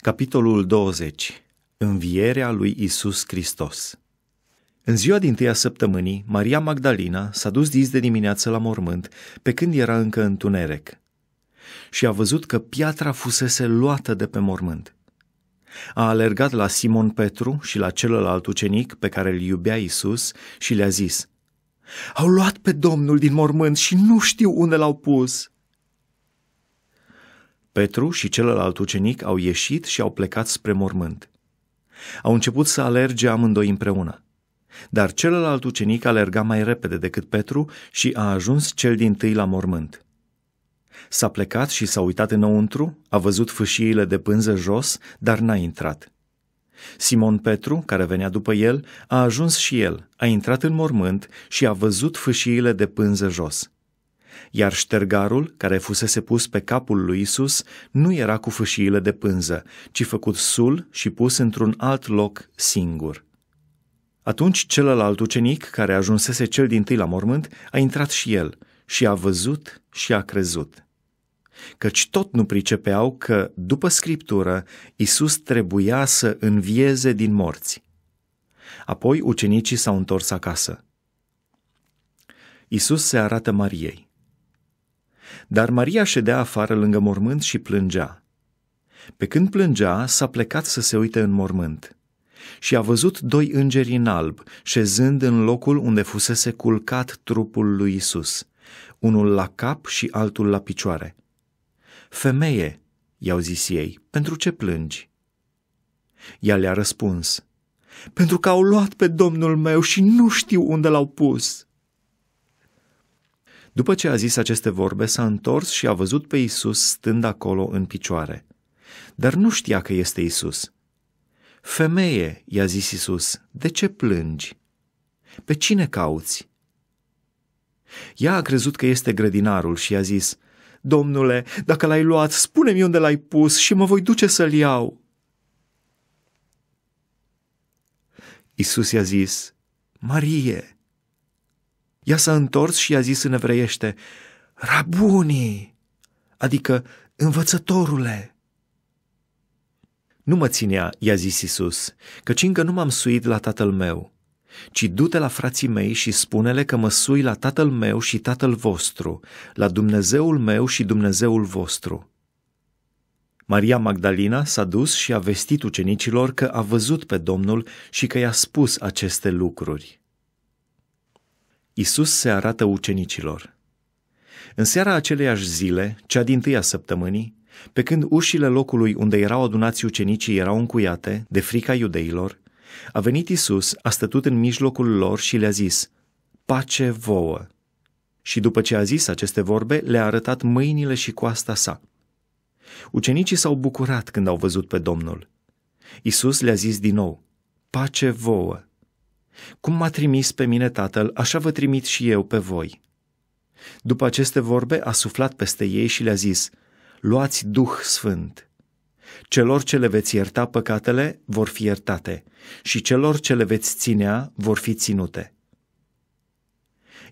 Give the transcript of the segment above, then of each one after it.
Capitolul 20. Învierea lui Isus Hristos. În ziua din tâia săptămânii, Maria Magdalena s-a dus dis de dimineață la mormânt, pe când era încă întuneric. Și a văzut că piatra fusese luată de pe mormânt. A alergat la Simon Petru și la celălalt ucenic pe care îl iubea Isus și le-a zis, Au luat pe Domnul din mormânt și nu știu unde l-au pus!" Petru și celălalt ucenic au ieșit și au plecat spre mormânt. Au început să alerge amândoi împreună. Dar celălalt ucenic alerga mai repede decât Petru și a ajuns cel din tâi la mormânt. S-a plecat și s-a uitat înăuntru, a văzut fâșiile de pânză jos, dar n-a intrat. Simon Petru, care venea după el, a ajuns și el, a intrat în mormânt și a văzut fâșiile de pânză jos iar ștergarul care fusese pus pe capul lui Isus nu era cu fâșiile de pânză, ci făcut sul și pus într-un alt loc singur. Atunci celălalt ucenic, care ajunsese cel din tâi la mormânt, a intrat și el și a văzut și a crezut. Căci tot nu pricepeau că, după Scriptură, Isus trebuia să învieze din morți. Apoi ucenicii s-au întors acasă. Isus se arată Mariei. Dar Maria ședea afară lângă mormânt și plângea. Pe când plângea, s-a plecat să se uite în mormânt. Și a văzut doi îngeri în alb, șezând în locul unde fusese culcat trupul lui Isus, unul la cap și altul la picioare. Femeie, i-au zis ei, pentru ce plângi? Ea le-a răspuns, pentru că au luat pe domnul meu și nu știu unde l-au pus. După ce a zis aceste vorbe, s-a întors și a văzut pe Isus stând acolo în picioare. Dar nu știa că este Isus. Femeie, i-a zis Isus, de ce plângi? Pe cine cauți? Ea a crezut că este grădinarul și i-a zis, Domnule, dacă l-ai luat, spune-mi unde l-ai pus și mă voi duce să-l iau. Isus i-a zis, Marie, ea s-a întors și i-a zis în evreiește, Rabunii, adică învățătorule. Nu mă ținea, i-a zis Isus, căci încă nu m-am suit la tatăl meu, ci du-te la frații mei și spune-le că mă sui la tatăl meu și tatăl vostru, la Dumnezeul meu și Dumnezeul vostru. Maria Magdalena s-a dus și a vestit ucenicilor că a văzut pe Domnul și că i-a spus aceste lucruri. Isus se arată ucenicilor. În seara aceleiași zile, cea din tâia săptămânii, pe când ușile locului unde erau adunați ucenicii erau încuiate de frica iudeilor, a venit Isus, a stătut în mijlocul lor și le-a zis, Pace vouă! Și după ce a zis aceste vorbe, le-a arătat mâinile și coasta sa. Ucenicii s-au bucurat când au văzut pe Domnul. Isus le-a zis din nou, Pace vouă! Cum m-a trimis pe mine tatăl, așa vă trimit și eu pe voi. După aceste vorbe a suflat peste ei și le-a zis, luați Duh Sfânt. Celor ce le veți ierta păcatele vor fi iertate și celor ce le veți ținea vor fi ținute.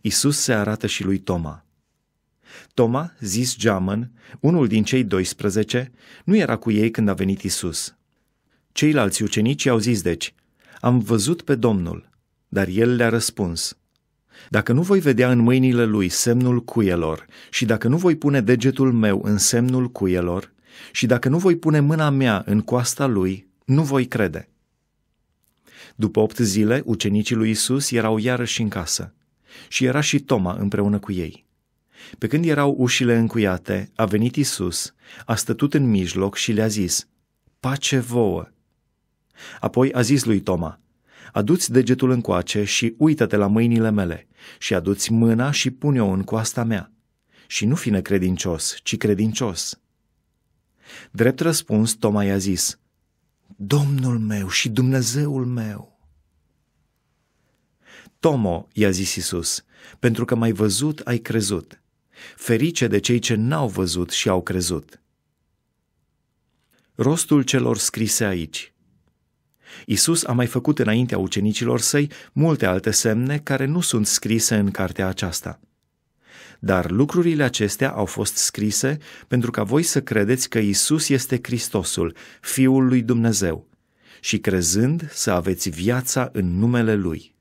Isus se arată și lui Toma. Toma, zis Geamăn, unul din cei 12, nu era cu ei când a venit Isus. Ceilalți ucenici au zis deci, am văzut pe Domnul. Dar el le-a răspuns, Dacă nu voi vedea în mâinile lui semnul cuielor și dacă nu voi pune degetul meu în semnul cuielor și dacă nu voi pune mâna mea în coasta lui, nu voi crede. După opt zile, ucenicii lui Isus erau iarăși în casă și era și Toma împreună cu ei. Pe când erau ușile încuiate, a venit Isus, a stătut în mijloc și le-a zis, Pace vouă! Apoi a zis lui Toma, Aduți degetul încoace și uită-te la mâinile mele și aduți mâna și pune-o în coasta mea. Și nu fi necredincios, ci credincios. Drept răspuns, Toma i-a zis, Domnul meu și Dumnezeul meu. Tomo, i-a zis Isus, pentru că m-ai văzut, ai crezut. Ferice de cei ce n-au văzut și au crezut. Rostul celor scrise aici – Isus a mai făcut înaintea ucenicilor săi multe alte semne care nu sunt scrise în cartea aceasta. Dar lucrurile acestea au fost scrise pentru ca voi să credeți că Isus este Hristosul, Fiul lui Dumnezeu, și crezând să aveți viața în numele Lui.